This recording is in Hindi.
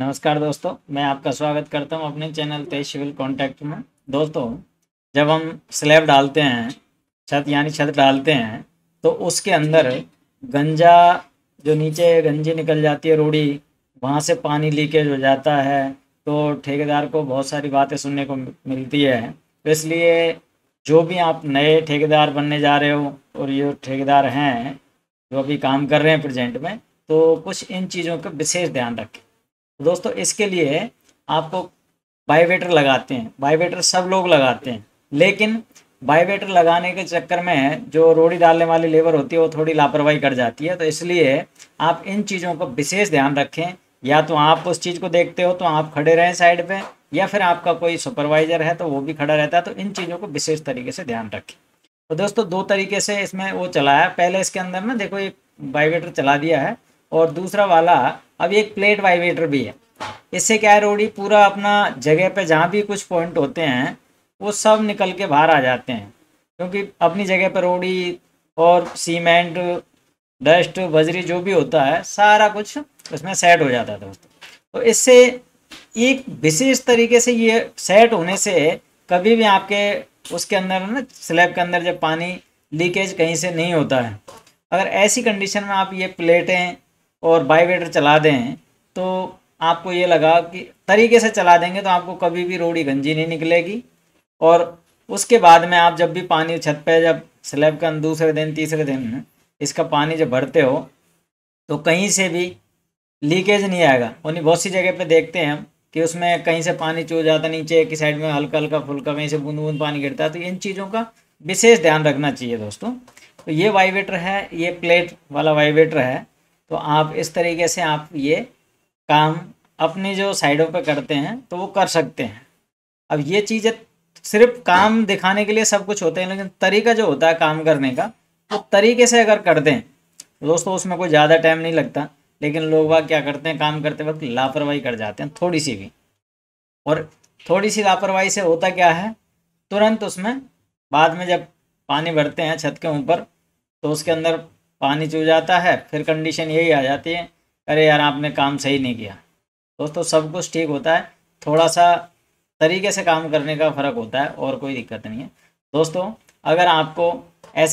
नमस्कार दोस्तों मैं आपका स्वागत करता हूं अपने चैनल तेज सिविल कॉन्टैक्ट में दोस्तों जब हम स्लैब डालते हैं छत यानी छत डालते हैं तो उसके अंदर गंजा जो नीचे गंजी निकल जाती है रोड़ी वहाँ से पानी लीकेज हो जाता है तो ठेकेदार को बहुत सारी बातें सुनने को मिलती है तो इसलिए जो भी आप नए ठेकेदार बनने जा रहे हो और ये ठेकेदार हैं जो अभी काम कर रहे हैं प्रेजेंट में तो कुछ इन चीज़ों का विशेष ध्यान रखें दोस्तों इसके लिए आपको बायोवेटर लगाते हैं बायोवेटर सब लोग लगाते हैं लेकिन बायोवेटर लगाने के चक्कर में जो रोड़ी डालने वाली लेबर होती है वो थोड़ी लापरवाही कर जाती है तो इसलिए आप इन चीज़ों का विशेष ध्यान रखें या तो आप उस चीज़ को देखते हो तो आप खड़े रहें साइड पे या फिर आपका कोई सुपरवाइज़र है तो वो भी खड़ा रहता है तो इन चीज़ों को विशेष तरीके से ध्यान रखें तो दोस्तों दो तरीके से इसमें वो चलाया पहले इसके अंदर ना देखो एक बायोवेटर चला दिया है और दूसरा वाला अब एक प्लेट वाइब्रेटर भी है इससे क्या है रोडी पूरा अपना जगह पे जहाँ भी कुछ पॉइंट होते हैं वो सब निकल के बाहर आ जाते हैं क्योंकि अपनी जगह पर रोडी और सीमेंट डस्ट बजरी जो भी होता है सारा कुछ उसमें सेट हो जाता है दोस्तों तो इससे एक विशेष तरीके से ये सेट होने से कभी भी आपके उसके अंदर ना स्लैब के अंदर जब पानी लीकेज कहीं से नहीं होता है अगर ऐसी कंडीशन में आप ये प्लेटें और बाइवेटर चला दें तो आपको ये लगा कि तरीके से चला देंगे तो आपको कभी भी रोड़ी गंजी नहीं निकलेगी और उसके बाद में आप जब भी पानी छत पे जब स्लैब का दूसरे दिन तीसरे दिन इसका पानी जब भरते हो तो कहीं से भी लीकेज नहीं आएगा उन्हें बहुत सी जगह पे देखते हैं हम कि उसमें कहीं से पानी चू जाता नीचे एक साइड में हल्का हल्का फुल्का कहीं से बूंद बूंद पानी गिरता है तो इन चीज़ों का विशेष ध्यान रखना चाहिए दोस्तों तो ये वाइब्रेटर है ये प्लेट वाला वाइब्रेटर है तो आप इस तरीके से आप ये काम अपने जो साइडों पे करते हैं तो वो कर सकते हैं अब ये चीज़ें सिर्फ काम दिखाने के लिए सब कुछ होते हैं लेकिन तरीका जो होता है काम करने का वो तो तरीके से अगर कर दें तो दोस्तों उसमें कोई ज़्यादा टाइम नहीं लगता लेकिन लोग वह क्या करते हैं काम करते वक्त लापरवाही कर जाते हैं थोड़ी सी भी और थोड़ी सी लापरवाही से होता क्या है तुरंत उसमें बाद में जब पानी भरते हैं छत के ऊपर तो उसके अंदर पानी चू जाता है फिर कंडीशन यही आ जाती है अरे यार आपने काम सही नहीं किया दोस्तों सब कुछ ठीक होता है थोड़ा सा तरीके से काम करने का फ़र्क होता है और कोई दिक्कत नहीं है दोस्तों अगर आपको ऐसे